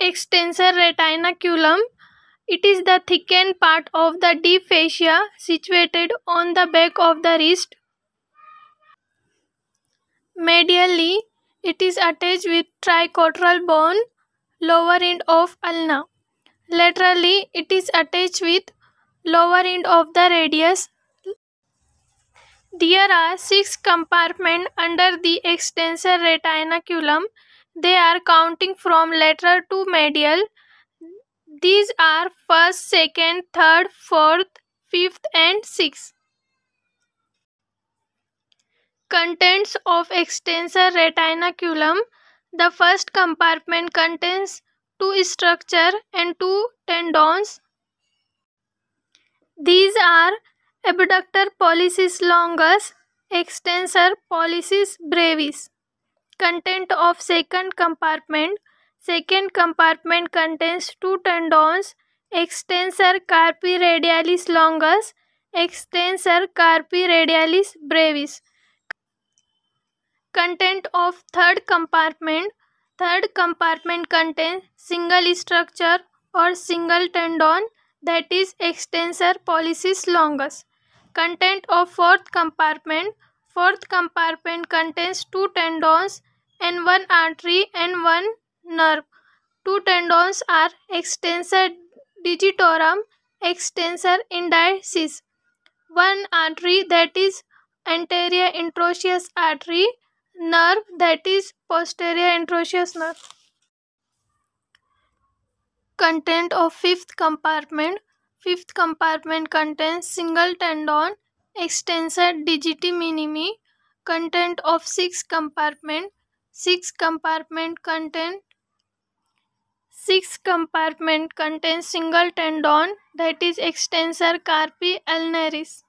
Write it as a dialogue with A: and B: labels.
A: extensor retinaculum. It is the thickened part of the deep fascia situated on the back of the wrist. Medially, it is attached with tricortical bone, lower end of ulna. Laterally, it is attached with lower end of the radius. There are six compartments under the extensor retinaculum they are counting from lateral to medial. These are first, second, third, fourth, fifth, and sixth. Contents of extensor retinaculum. The first compartment contains two structure and two tendons. These are abductor pollicis longus, extensor pollicis brevis content of second compartment. Second compartment contains two tendons, extensor carpi radialis longus, extensor carpi radialis brevis. Content of third compartment. Third compartment contains single structure or single tendon that is extensor pollicis longus. Content of fourth compartment. Fourth compartment contains two tendons and one artery and one nerve. Two tendons are extensor digitorum, extensor indices. One artery that is anterior interosseous artery, nerve that is posterior interosseous nerve. Content of fifth compartment. Fifth compartment contains single tendon, extensor digiti minimi. Content of sixth compartment 6 compartment contain 6 compartment contains single tendon that is extensor carpi ulnaris